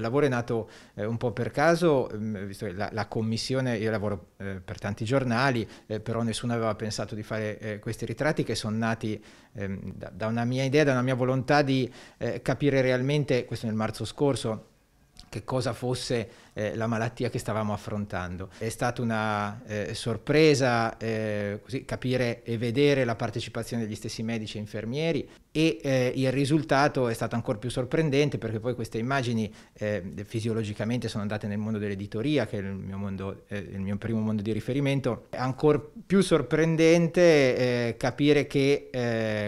Il lavoro è nato eh, un po' per caso, mm, visto che la, la, commissione, io lavoro eh, per tanti giornali, eh, però nessuno aveva pensato di fare eh, questi ritratti che sono nati ehm, da, da, una mia idea, da una mia volontà di eh, capire realmente, questo nel marzo scorso, che cosa fosse eh, la malattia che stavamo affrontando. È stata una eh, sorpresa eh, così, capire e vedere la partecipazione degli stessi medici e infermieri e eh, il risultato è stato ancora più sorprendente perché poi queste immagini eh, fisiologicamente sono andate nel mondo dell'editoria, che è il mio, mondo, eh, il mio primo mondo di riferimento. È ancora più sorprendente capire che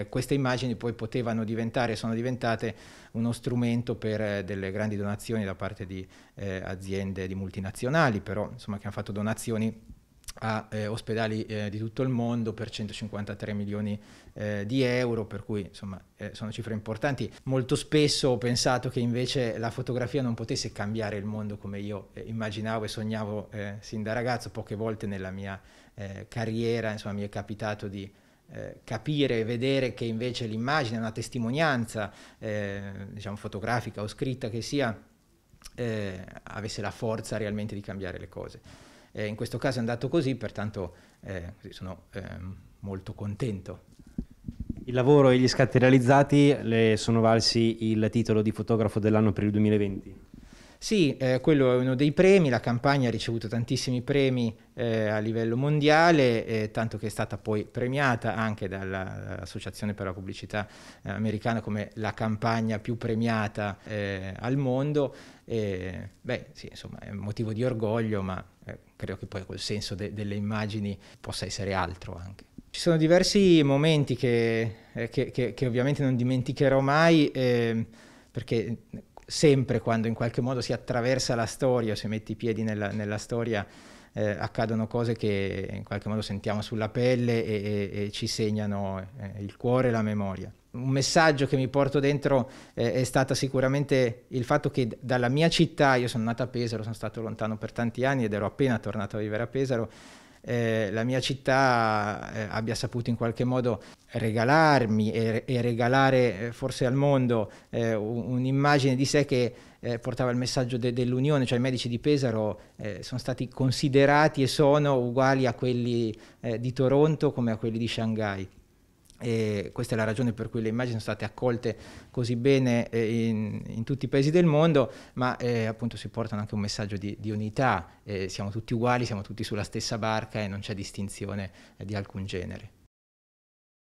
queste immagini poi potevano diventare, sono diventate uno strumento per delle grandi donazioni da parte parte di eh, aziende di multinazionali, però insomma, che hanno fatto donazioni a eh, ospedali eh, di tutto il mondo per 153 milioni eh, di euro, per cui insomma eh, sono cifre importanti. Molto spesso ho pensato che invece la fotografia non potesse cambiare il mondo come io eh, immaginavo e sognavo eh, sin da ragazzo, poche volte nella mia carriera insomma, mi è capitato di capire e vedere che invece l'immagine, una testimonianza diciamo fotografica o scritta che sia, eh, avesse la forza realmente di cambiare le cose. Eh, in questo caso è andato così, pertanto eh, sono ehm, molto contento. Il lavoro e gli scatti realizzati le sono valsi il titolo di fotografo dell'anno per il 2020. Sì, eh, quello è uno dei premi, la campagna ha ricevuto tantissimi premi eh, a livello mondiale, eh, tanto che è stata poi premiata anche dall'Associazione per la Pubblicità eh, Americana come la campagna più premiata eh, al mondo. E, beh, sì, insomma, è un motivo di orgoglio, ma eh, credo che poi col senso de- delle immagini possa essere altro anche. Ci sono diversi momenti che, che, che, che ovviamente non dimenticherò mai, ehm, perché sempre quando in qualche modo si attraversa la storia, si mette i piedi nella, nella storia, eh, accadono cose che in qualche modo sentiamo sulla pelle e, e, e ci segnano eh, il cuore e la memoria. Un messaggio che mi porto dentro eh, è stato sicuramente il fatto che dalla mia città, io sono nato a Pesaro, sono stato lontano per tanti anni ed ero appena tornato a vivere a Pesaro, eh, la mia città eh, abbia saputo in qualche modo regalarmi e, e regalare eh, forse al mondo eh, un'immagine di sé che eh, portava il messaggio de- dell'Unione, cioè i medici di Pesaro sono stati considerati e sono uguali a quelli di Toronto come a quelli di Shanghai. E questa è la ragione per cui le immagini sono state accolte così bene eh, in, in, tutti i paesi del mondo, ma eh, appunto si portano anche un messaggio di, di unità, eh, siamo tutti uguali, siamo tutti sulla stessa barca e non c'è distinzione eh, di alcun genere.